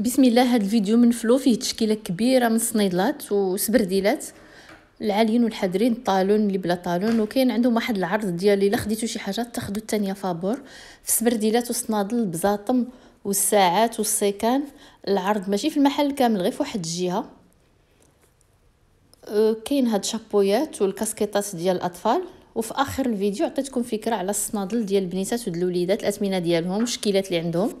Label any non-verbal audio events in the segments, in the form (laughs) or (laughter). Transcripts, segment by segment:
بسم الله هذا الفيديو من فلو فيه تشكيله كبيره من الصنيدلات وسبرديلات العاليين والحادرين الطالون اللي بلا طالون وكاين عندهم واحد العرض ديال الا خديتو شي حاجه تاخذوا الثانيه فابور في السبرديلات وصنادل البزاطم والساعات والسيكان العرض ماشي في المحل كامل غير في واحد الجهه كاين هاد الشابويات والكاسكيطات ديال الاطفال وفي اخر الفيديو عطيتكم فكره على الصنادل ديال البنيتات والوليدات الوليدات الاثمنه ديالهم الشكيلات اللي عندهم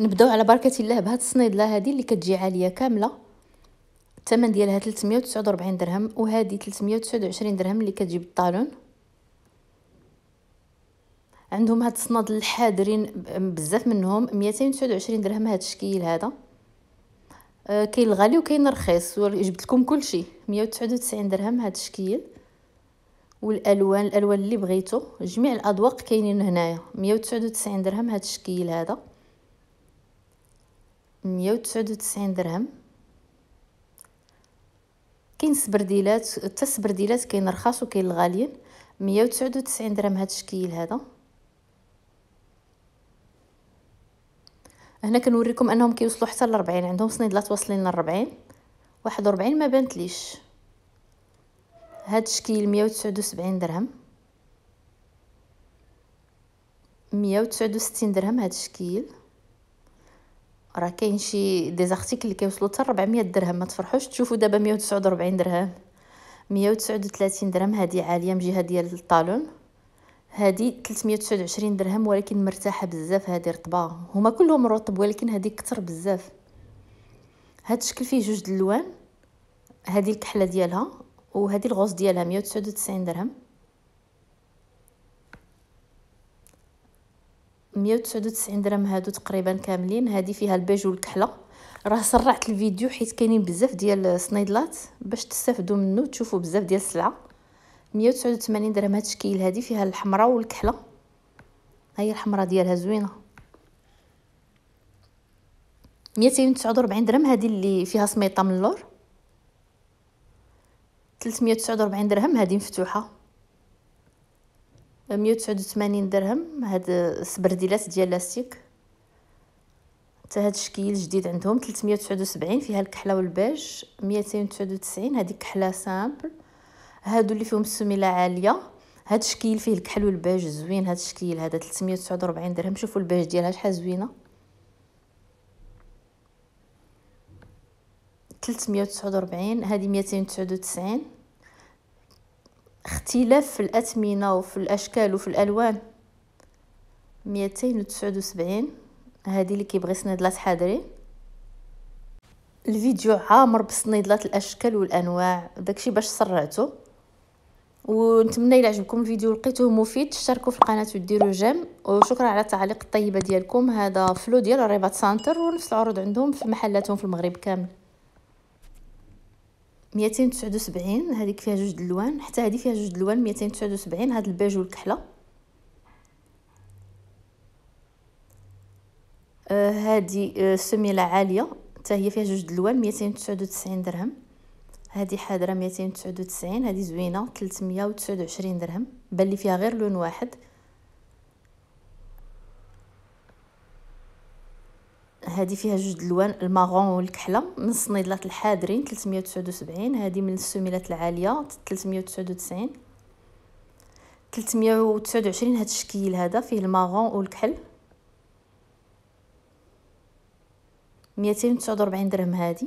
نبداو على بركه الله بهاد الصنيدله هذه اللي كتجي عاليه كامله الثمن ديالها 349 درهم وهذه 329 درهم اللي كتجي بالطالون عندهم هاد الصناد الحاضرين بزاف منهم 229 درهم هاد الشكل هذا أه كاين الغالي وكاين الرخيص جبت لكم كلشي 199 درهم هاد الشكل والالوان الالوان اللي بغيتو جميع الاذواق كاينين هنايا 199 درهم هاد الشكل هذا مية وتسعود وتسعين درهم كاين سبرديلات حتى سبرديلات كاين رخاص وكاين الغاليين مية وتسعود وتسعين درهم هاد الشكيل هذا هنا كنوريكم انهم كيوصلوا حتى لربعين عندهم صنيدلات واصلين لربعين واحد 41 ما بانتليش هاد الشكيل مية وسبعين درهم مية وستين درهم هاد الشكيل راه كاين شي دي زارتيكل اللي كيوصلوا حتى 400 درهم ما تفرحوش تشوفوا دابا 149 درهم 139 درهم هذه عاليه من جهه ديال الطالون هذه 329 درهم ولكن مرتاحه بزاف هذه رطبه هما كلهم رطب ولكن هذه كتر بزاف هاد الشكل فيه جوج د اللوان هذه الكحله ديالها وهذه الغوص ديالها 199 درهم 199 درهم هادو تقريبا كاملين هادي فيها البيج والكحله راه سرعت الفيديو حيت كاينين بزاف ديال الصنيدلات باش تستافدوا منه تشوفوا بزاف ديال السلعه 189 درهم هاد التشكيل هادي فيها الحمراء والكحله ها هي الحمراء ديالها زوينه 249 درهم هادي اللي فيها سميطه من اللور 349 درهم هادي مفتوحه مية وتسعود وثمانين درهم هاد السبرديلات ديال لاستيك حتى هاد الشكيل جديد عندهم 379 فيها الكحله وتسعود 299 هذيك كحله سامبل هادو اللي فيهم السميله عاليه هاد الشكيل فيه الكحل والباج زوين هاد الشكل هذا 349 درهم شوفوا الباج ديالها شحال زوينه 349 هذه 299 اختلاف في الأثمنة وفي الأشكال وفي الألوان ميتين وتسعود وسبعين هادي اللي كيبغي صنيدلات حاضرين الفيديو عامر بصنيدلات الاشكال والانواع داكشي باش سرعتو ونتمنى الى عجبكم الفيديو لقيتوه مفيد تشتركوا في القناه وديروا جيم وشكرا على التعليق الطيبه ديالكم هذا فلو ديال الرباط سانتر ونفس العروض عندهم في محلاتهم في المغرب كامل ميتين تسعود وسبعين هاديك فيها جوج دلوان حتى هادي فيها جوج دلوان ميتين تسعود وسبعين هاد الباج والكحله آه هادي آه، سميله عاليه حتى هي فيها جوج دلوان ميتين تسعود وتسعين درهم هادي حاضره ميتين تسعود وتسعين هادي زوينه تلتمية وتسعود وعشرين درهم بان لي فيها غير لون واحد هذه فيها جوج الوان الماغون والكحله من صنيدلات الحاضرين 379 هذه من السميلات العاليه 399 329 هذا الشكل هذا فيه الماغون والكحل 249 درهم هذه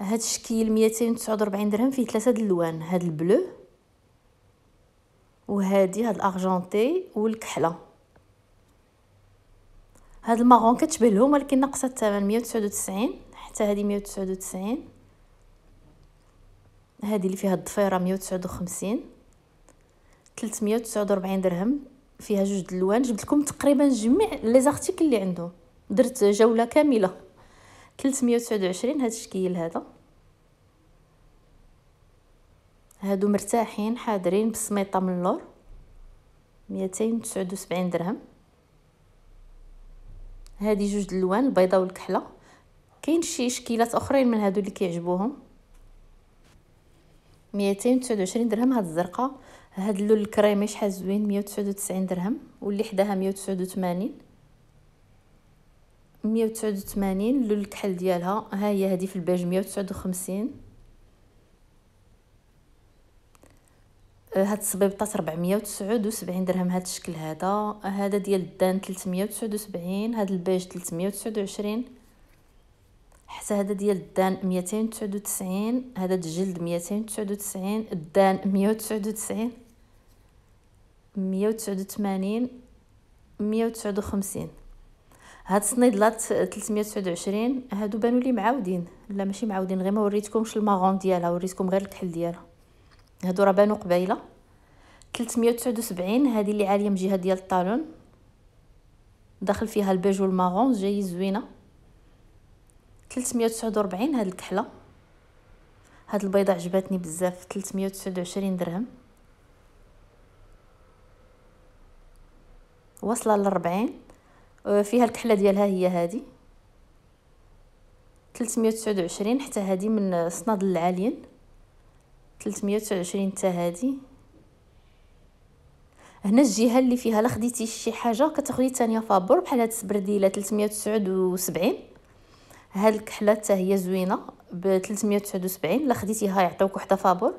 هاد الشكل 249 درهم فيه ثلاثه د اللوان هاد البلو وهادي هاد الارجنتي والكحله هاد الماغون كتشبه لهم ولكن ناقصه الثمن وتسعين حتى هادي مية وتسعود وتسعين هادي اللي فيها الضفيره مية وتسعود وخمسين وتسعود وربعين درهم فيها جوج دلوان جبت لكم تقريبا جميع لي زارتيكل اللي عندهم درت جوله كامله وتسعود وعشرين هاد الشكيل هذا هادو مرتاحين حاضرين بسميطة من اللور ميتين وسبعين درهم هذه جوج الالوان البيضاء والكحله كاين شي شكيلات اخرين من هادو اللي كيعجبوهم 229 درهم هاد الزرقاء هاد اللون الكريمي شحال زوين 199 درهم واللي حداها 189 189 اللون الكحل ديالها ها هي هذه في الباج 159 آه، هاد الصبيب طات 479 درهم هاد الشكل هذا آه، هذا ديال الدان 379 هاد البيج 329 حتى هذا ديال الدان 299 هذا الجلد 299 الدان 199 189 159 هاد الصنيدلات 329 هادو بانوا لي معاودين لا ماشي معاودين غير ما وريتكمش الماغون ديالها وريتكم غير الكحل ديالها هادو راه بانو قبيله 379 هذه اللي عاليه من جهه ديال الطالون داخل فيها البيج والمارون جاي زوينه 349 هاد الكحله هاد البيضه عجبتني بزاف 329 درهم وصل ل 40 آه، فيها الكحله ديالها هي هذه 329 حتى هذه من صناد العاليين 320 حتى هادي هنا الجهه اللي فيها لا خديتي شي حاجه كتاخدي ثانيه فابور بحال هاد السبرديله 379 هاد الكحله حتى هي زوينه ب 379 لا خديتيها يعطيوك وحده فابور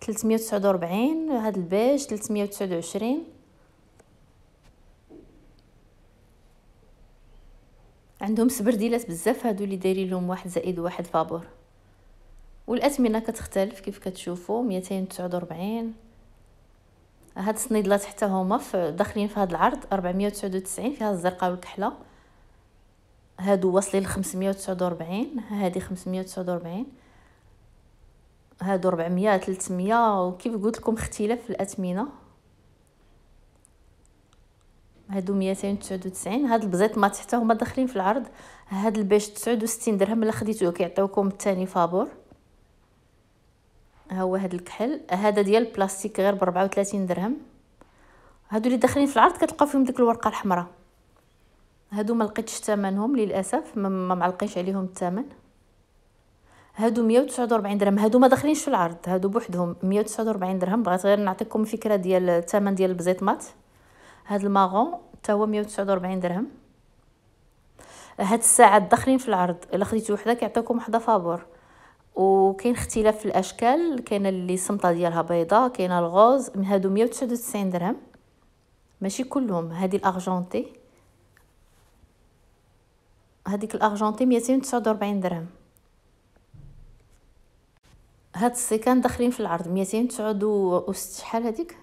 349 هاد البيج 329 عندهم سبرديلات بزاف هادو اللي دايرين لهم واحد زائد واحد فابور والاثمنه كتختلف كيف كتشوفوا 249 هاد الصنيدلات حتى هما داخلين في هذا العرض 499 فيها الزرقاء والكحله هادو واصلين ل 549 هادي 549 هادو 400 300 وكيف قلت لكم اختلاف في الاثمنه هادو 299 هاد البزيط ما حتى هما داخلين في العرض هاد البيج 69 درهم الا خديتوه كيعطيوكم الثاني فابور ها هو هذا الكحل هذا ديال البلاستيك غير ب 34 درهم هادو اللي داخلين في العرض كتلقاو فيهم ديك الورقه الحمراء هادو ما لقيتش ثمنهم للاسف ما معلقيش عليهم الثمن هادو 149 درهم هادو ما داخلينش في العرض هادو بوحدهم 149 درهم بغيت غير نعطيكم فكره ديال الثمن ديال البزيط مات هاد الماغون حتى هو 149 درهم هاد الساعات داخلين في العرض الا خديتو وحده كيعطيكم وحده فابور وكاين اختلاف في الاشكال كاينه اللي السمطه ديالها بيضاء كاينه الغوز من هادو 199 درهم ماشي كلهم هذه الارجنتي هذيك الارجنتي 249 درهم هاد السيكان داخلين في العرض 269 شحال هذيك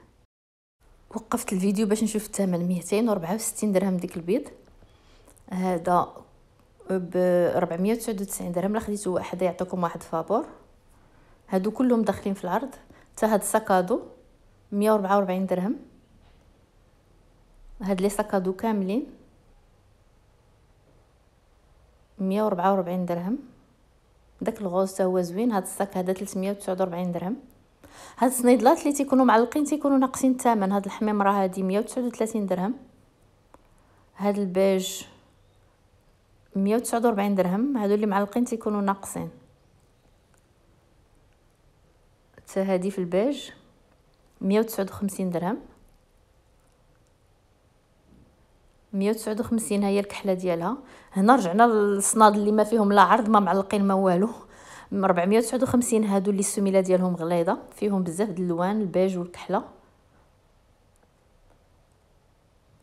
وقفت الفيديو باش نشوف الثمن 264 درهم ديك البيض هذا ب 499 درهم لا خديتو واحد يعطيكم واحد فابور هادو كلهم داخلين في العرض حتى هاد الساكادو 144 درهم هاد لي ساكادو كاملين 144 درهم داك الغوز حتى هو زوين هاد الساك هذا 349 درهم هاد الصنيدلات اللي تيكونوا معلقين تيكونوا ناقصين الثمن هاد الحميم راه هادي 139 درهم هاد البيج مية وتسعود وربعين درهم هادو اللي معلقين تيكونوا ناقصين حتى هادي في الباج مية وتسعود وخمسين درهم مية وتسعود وخمسين هي الكحله ديالها هنا رجعنا للصناد اللي ما فيهم لا عرض ما معلقين ما والو 459 هادو اللي السميله ديالهم غليظه فيهم بزاف د اللوان البيج والكحله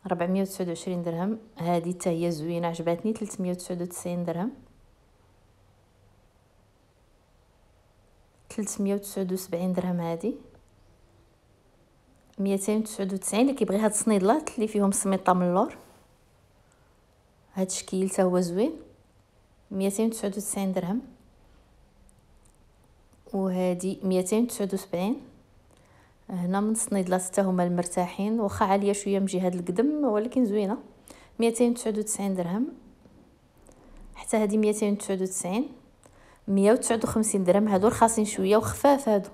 429 درهم هذه حتى هي زوينه عجبتني 399 درهم 379 درهم هذه 299 اللي كيبغي هاد الصنيدلات اللي فيهم سميطه من اللور هاد الشكل حتى هو زوين 299 درهم وهذه 279 هنا من الصنيدلات حتى هما المرتاحين واخا عاليه شويه من جهه القدم ولكن زوينه 299 درهم حتى هذه 299 159 درهم هادو رخاصين شويه وخفاف هادو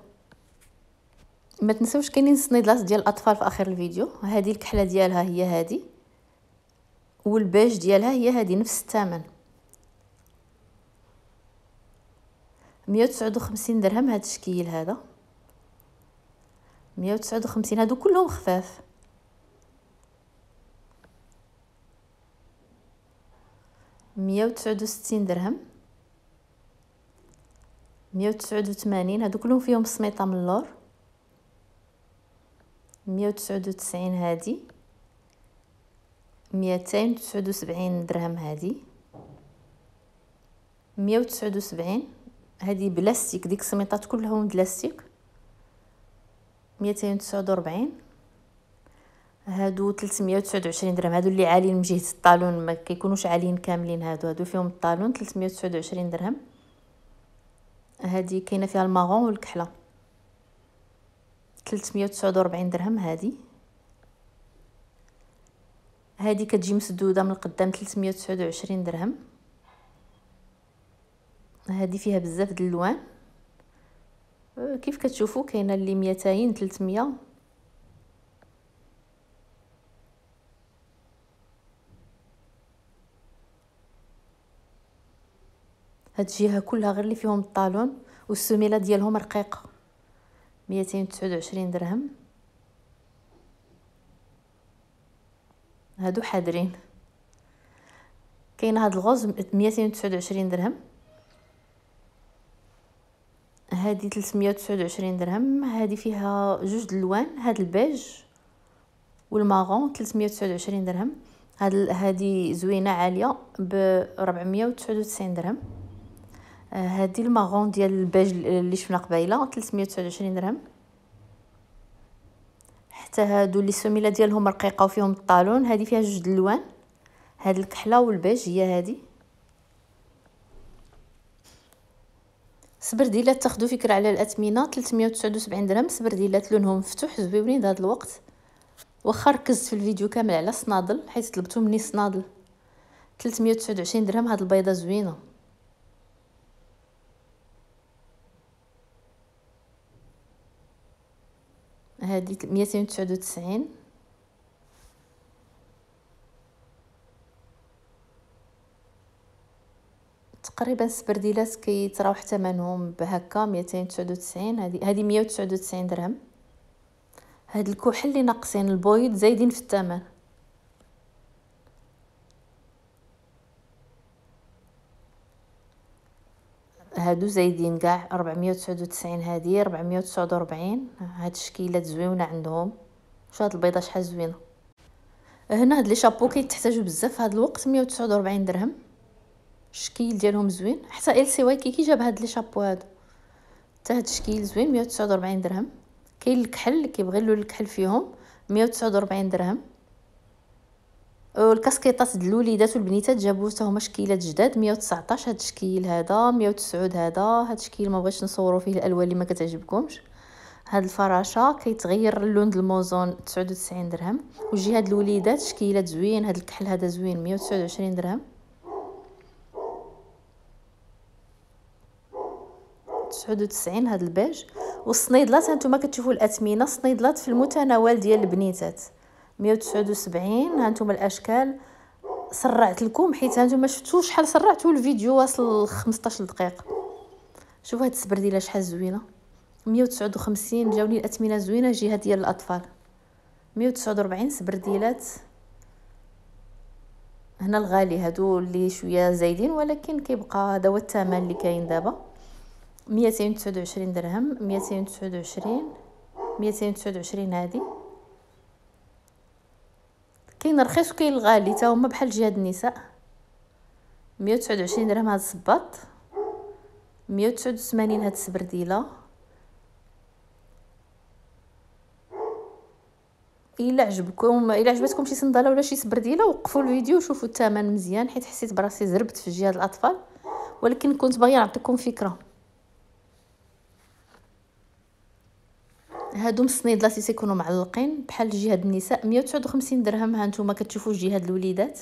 ما تنساوش كاينين الصنيدلات ديال الاطفال في اخر الفيديو هذه الكحله ديالها هي هذه والباج ديالها هي هذه نفس الثمن 159 درهم هذا الشكل هذا مية وتسعود وخمسين هادو كلهم خفاف مية وتسعة وستين درهم مية وتسعة وثمانين هادو كلهم فيهم سميطة من اللور مية وتسعة وتسعين هادي ميتين وتسعة وسبعين درهم هادي مية وتسعة وسبعين هادي بلاستيك ديك السميطات كلهم بلاستيك ميتين تسعود وربعين هادو تلتمية وتسعود وعشرين درهم هادو اللي عاليين من جهة الطالون ما كيكونوش عاليين كاملين هادو هادو فيهم الطالون تلتمية وتسعود وعشرين درهم هادي كاينه فيها الماغون والكحله تلتمية وتسعود وربعين درهم هادي هادي كتجي مسدوده من القدام تلتمية وتسعود وعشرين درهم هادي فيها بزاف د اللوان كيف كتشوفوا كاينه اللي 200 300 هاد الجهه كلها غير اللي فيهم الطالون والسميله ديالهم رقيقه 229 درهم هادو حاضرين كاين هاد الغوز 229 درهم هذه 329 درهم هذه فيها جوج الوان هذا البيج والماغون 329 درهم هاد هذه زوينه عاليه ب 499 درهم هذه آه، الماغون ديال البيج اللي شفنا قبيله 329 درهم حتى هادو اللي السميله ديالهم رقيقه وفيهم الطالون هذه فيها جوج الوان هاد الكحله والبيج هي هذه سبرديلات تاخذوا فكره على الاثمنه 379 درهم سبرديلات لونهم مفتوح زويونين هذا الوقت واخا ركزت في الفيديو كامل على الصنادل حيت طلبتو مني صنادل 329 درهم هاد البيضه زوينه هادي 299 تقريبا سبرديلات كيتراوح ثمنهم بهكا 299 هذه هذه 199 درهم هاد الكحل اللي ناقصين البويض زايدين في الثمن هادو زايدين كاع 499 هادي 449 هاد الشكيلات زوينه عندهم شو هاد البيضه شحال زوينه هنا هاد لي شابو كيتحتاجو بزاف هاد الوقت 149 درهم الشكل ديالهم زوين حتى ال سي واي كيكي جاب هاد لي شابو هادو حتى هاد الشكل زوين 149 درهم كاين الكحل كيبغي له الكحل فيهم 149 درهم والكاسكيطات د الوليدات والبنيتات جابو حتى هما شكيلات جداد 119 هاد الشكل هذا 109 هذا هاد الشكل ما بغيتش نصورو فيه الالوان اللي ما كتعجبكمش هاد الفراشه كيتغير اللون د الموزون 99 درهم وجي هاد الوليدات شكيلات زوين هاد الكحل هذا زوين 129 درهم 99 هذا البيج والصنيدلات هانتوما كتشوفوا الاثمنه الصنيدلات في المتناول ديال البنيتات 179 هانتوما الاشكال سرعت لكم حيت هانتوما شفتوا شحال سرعتوا الفيديو واصل 15 دقيقه شوفوا هاد السبرديله شحال زوينه 159 جاوني الاثمنه زوينه جهه ديال الاطفال 149 سبرديلات هنا الغالي هادو اللي شويه زايدين ولكن كيبقى هذا هو الثمن اللي كاين دابا ميتين تسعود وعشرين درهم ميتين تسعود وعشرين ميتين تسعود وعشرين هادي كاين رخيص وكاين الغالي تا هما بحال جهاد النساء مية وتسعود وعشرين درهم هاد الصباط مية وتسعود وثمانين هاد السبرديله الا عجبكم الا عجبتكم شي صنداله ولا شي سبرديله وقفوا الفيديو وشوفوا الثمن مزيان حيت حسيت براسي زربت في جهه الاطفال ولكن كنت باغيه نعطيكم فكره هادو الصنيد لاسيس يكونوا معلقين بحال جهاد النساء 159 درهم ها نتوما كتشوفوا جهاد الوليدات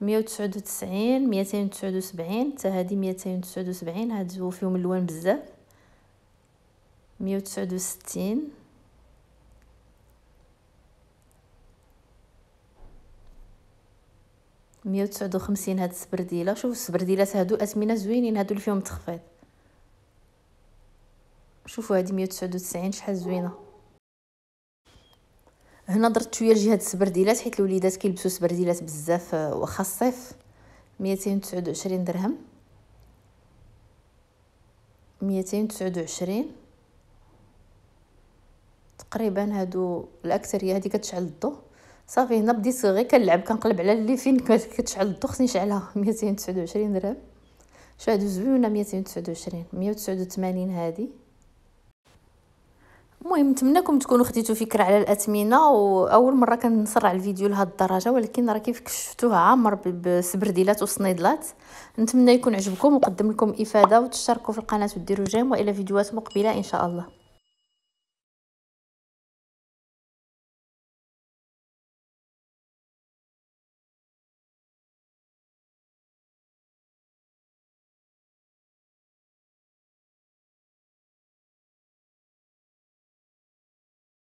199 279 حتى هذه 279 هادو فيهم الوان بزاف 169 159 هاد السبرديله شوف السبرديلات هادو اثمنه زوينين هادو اللي فيهم تخفيض شوفوا هذه 199 شحال زوينه هنا درت شويه لجهه السبرديلات حيت الوليدات كيلبسوا سبرديلات بزاف آه، واخا الصيف 229 درهم 229 تقريبا هادو الاكثريه هذه كتشعل الضو صافي هنا بديت غير كنلعب كنقلب على اللي فين كتشعل الضو خصني نشعلها 229 (laughs) درهم شادو زوينه 229 189 هذه المهم نتمنىكم تكونوا خديتوا فكره على الاثمنه واول مره كنصرع الفيديو لهاد الدرجه ولكن راه كيف كشفتوها عامر بسبرديلات وصنيدلات نتمنى يكون عجبكم وقدم لكم افاده وتشتركوا في القناه وديروا جيم والى فيديوهات مقبله ان شاء الله